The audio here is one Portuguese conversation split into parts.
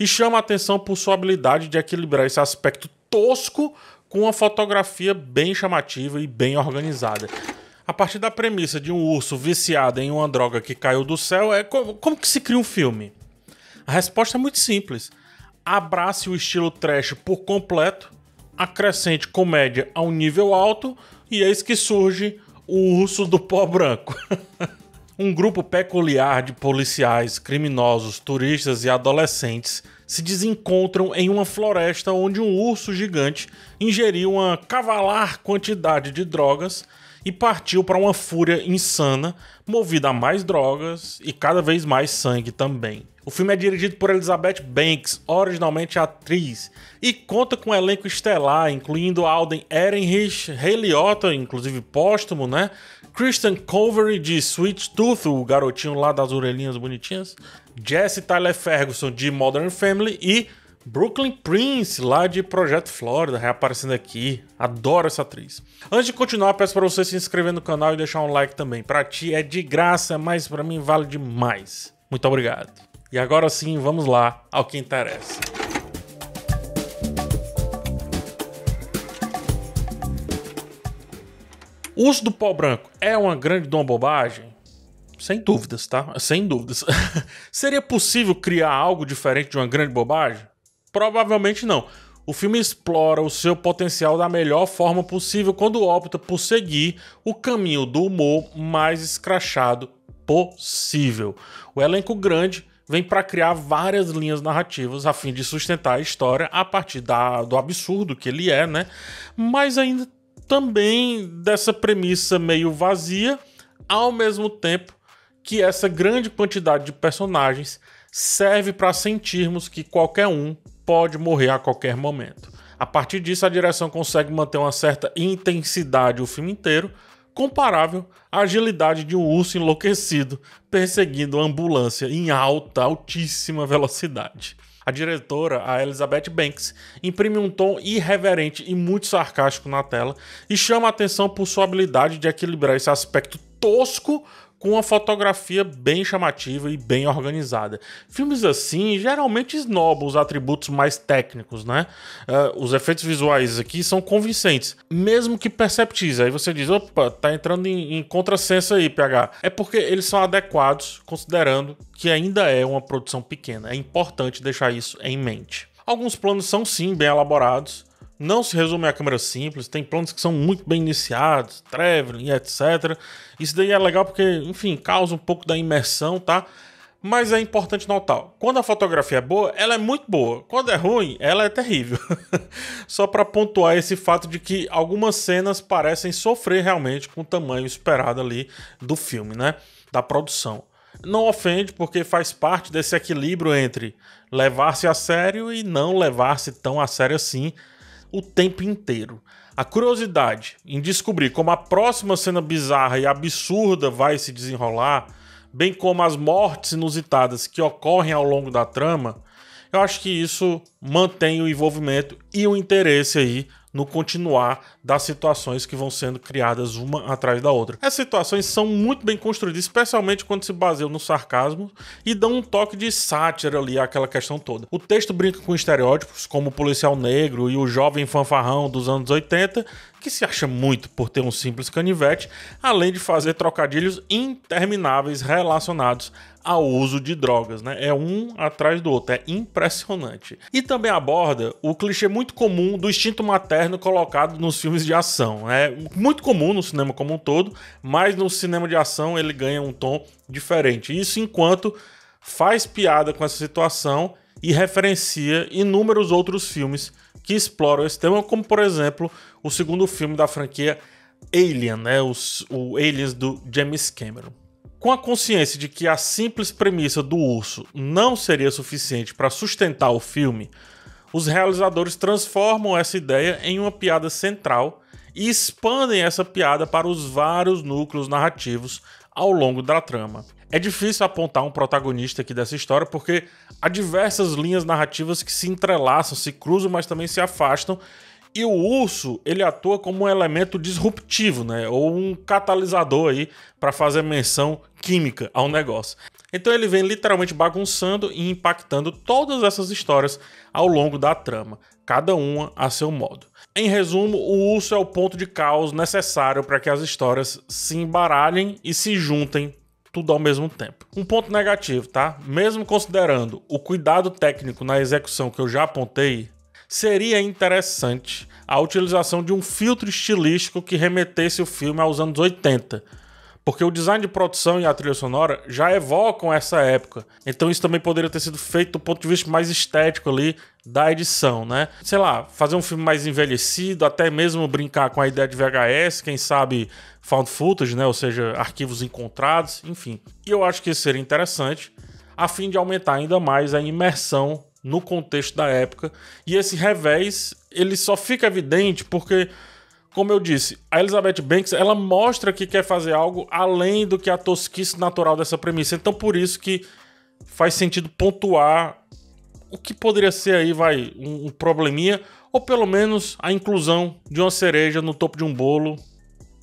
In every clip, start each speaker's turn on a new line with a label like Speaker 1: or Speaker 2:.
Speaker 1: e chama a atenção por sua habilidade de equilibrar esse aspecto tosco com uma fotografia bem chamativa e bem organizada. A partir da premissa de um urso viciado em uma droga que caiu do céu, é como, como que se cria um filme? A resposta é muito simples. Abrace o estilo trash por completo, acrescente comédia a um nível alto e eis que surge o urso do pó branco. um grupo peculiar de policiais, criminosos, turistas e adolescentes se desencontram em uma floresta onde um urso gigante ingeriu uma cavalar quantidade de drogas e partiu para uma fúria insana, movida a mais drogas e cada vez mais sangue também. O filme é dirigido por Elizabeth Banks, originalmente atriz, e conta com um elenco estelar, incluindo Alden Ehrenreich, Ray Liotta, inclusive póstumo, né? Christian Culvery de Sweet Tooth, o garotinho lá das orelhinhas bonitinhas. Jesse Tyler Ferguson de Modern Family e Brooklyn Prince, lá de Projeto Florida, reaparecendo aqui. Adoro essa atriz. Antes de continuar, peço para você se inscrever no canal e deixar um like também. Para ti é de graça, mas para mim vale demais. Muito obrigado. E agora sim, vamos lá ao que interessa. O uso do pó branco é uma grande uma bobagem? Sem dúvidas, tá? Sem dúvidas. Seria possível criar algo diferente de uma grande bobagem? Provavelmente não. O filme explora o seu potencial da melhor forma possível quando opta por seguir o caminho do humor mais escrachado possível. O elenco grande vem para criar várias linhas narrativas a fim de sustentar a história a partir da, do absurdo que ele é, né? Mas ainda também dessa premissa meio vazia, ao mesmo tempo que essa grande quantidade de personagens serve para sentirmos que qualquer um pode morrer a qualquer momento. A partir disso, a direção consegue manter uma certa intensidade o filme inteiro, comparável à agilidade de um urso enlouquecido perseguindo uma ambulância em alta, altíssima velocidade. A diretora, a Elizabeth Banks, imprime um tom irreverente e muito sarcástico na tela e chama a atenção por sua habilidade de equilibrar esse aspecto tosco com uma fotografia bem chamativa e bem organizada. Filmes assim geralmente esnobam os atributos mais técnicos, né? Uh, os efeitos visuais aqui são convincentes, mesmo que perceptíveis. Aí você diz, opa, tá entrando em, em contrassenso aí, PH. É porque eles são adequados, considerando que ainda é uma produção pequena. É importante deixar isso em mente. Alguns planos são sim bem elaborados, não se resume a câmera simples, tem planos que são muito bem iniciados, traveling, etc. Isso daí é legal porque, enfim, causa um pouco da imersão, tá? Mas é importante notar, quando a fotografia é boa, ela é muito boa. Quando é ruim, ela é terrível. Só para pontuar esse fato de que algumas cenas parecem sofrer realmente com o tamanho esperado ali do filme, né? Da produção. Não ofende porque faz parte desse equilíbrio entre levar-se a sério e não levar-se tão a sério assim o tempo inteiro. A curiosidade em descobrir como a próxima cena bizarra e absurda vai se desenrolar, bem como as mortes inusitadas que ocorrem ao longo da trama, eu acho que isso mantém o envolvimento e o interesse aí no continuar das situações que vão sendo criadas uma atrás da outra. Essas situações são muito bem construídas, especialmente quando se baseiam no sarcasmo e dão um toque de sátira ali àquela questão toda. O texto brinca com estereótipos, como o policial negro e o jovem fanfarrão dos anos 80, que se acha muito por ter um simples canivete, além de fazer trocadilhos intermináveis relacionados ao uso de drogas, né? É um atrás do outro, é impressionante. E também aborda o clichê muito comum do instinto materno colocado nos filmes de ação. É muito comum no cinema como um todo, mas no cinema de ação ele ganha um tom diferente. Isso enquanto faz piada com essa situação e referencia inúmeros outros filmes que exploram esse tema, como por exemplo o segundo filme da franquia Alien, né? Os, o Aliens do James Cameron. Com a consciência de que a simples premissa do urso não seria suficiente para sustentar o filme, os realizadores transformam essa ideia em uma piada central e expandem essa piada para os vários núcleos narrativos ao longo da trama. É difícil apontar um protagonista aqui dessa história porque há diversas linhas narrativas que se entrelaçam, se cruzam, mas também se afastam e o urso, ele atua como um elemento disruptivo, né? Ou um catalisador aí para fazer menção química ao negócio. Então ele vem literalmente bagunçando e impactando todas essas histórias ao longo da trama, cada uma a seu modo. Em resumo, o urso é o ponto de caos necessário para que as histórias se embaralhem e se juntem tudo ao mesmo tempo. Um ponto negativo, tá? Mesmo considerando o cuidado técnico na execução que eu já apontei, seria interessante a utilização de um filtro estilístico que remetesse o filme aos anos 80. Porque o design de produção e a trilha sonora já evocam essa época. Então isso também poderia ter sido feito do ponto de vista mais estético ali da edição, né? Sei lá, fazer um filme mais envelhecido, até mesmo brincar com a ideia de VHS, quem sabe found footage, né? Ou seja, arquivos encontrados, enfim. E eu acho que isso seria interessante a fim de aumentar ainda mais a imersão no contexto da época. E esse revés, ele só fica evidente porque, como eu disse, a Elizabeth Banks, ela mostra que quer fazer algo além do que a tosquice natural dessa premissa. Então, por isso que faz sentido pontuar o que poderia ser aí, vai, um, um probleminha, ou pelo menos a inclusão de uma cereja no topo de um bolo.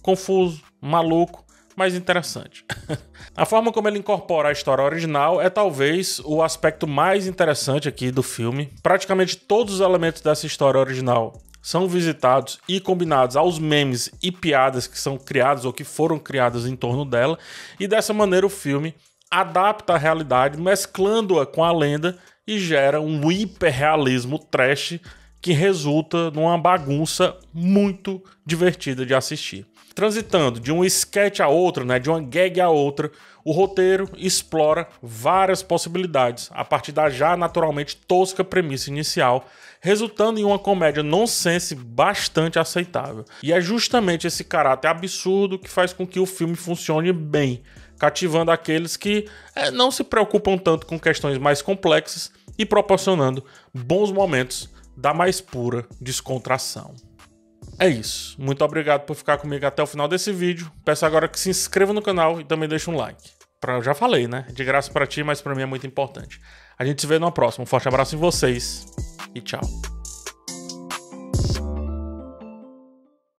Speaker 1: Confuso, maluco, mais interessante. a forma como ele incorpora a história original é talvez o aspecto mais interessante aqui do filme. Praticamente todos os elementos dessa história original são visitados e combinados aos memes e piadas que são criados ou que foram criadas em torno dela, e dessa maneira o filme adapta a realidade, mesclando-a com a lenda e gera um hiperrealismo trash que resulta numa bagunça muito divertida de assistir. Transitando de um sketch a outro, né, de uma gag a outra, o roteiro explora várias possibilidades a partir da já naturalmente tosca premissa inicial, resultando em uma comédia nonsense bastante aceitável. E é justamente esse caráter absurdo que faz com que o filme funcione bem, cativando aqueles que é, não se preocupam tanto com questões mais complexas e proporcionando bons momentos da mais pura descontração. É isso. Muito obrigado por ficar comigo até o final desse vídeo. Peço agora que se inscreva no canal e também deixe um like. Pra, já falei, né? De graça para ti, mas para mim é muito importante. A gente se vê na próxima. Um forte abraço em vocês e tchau.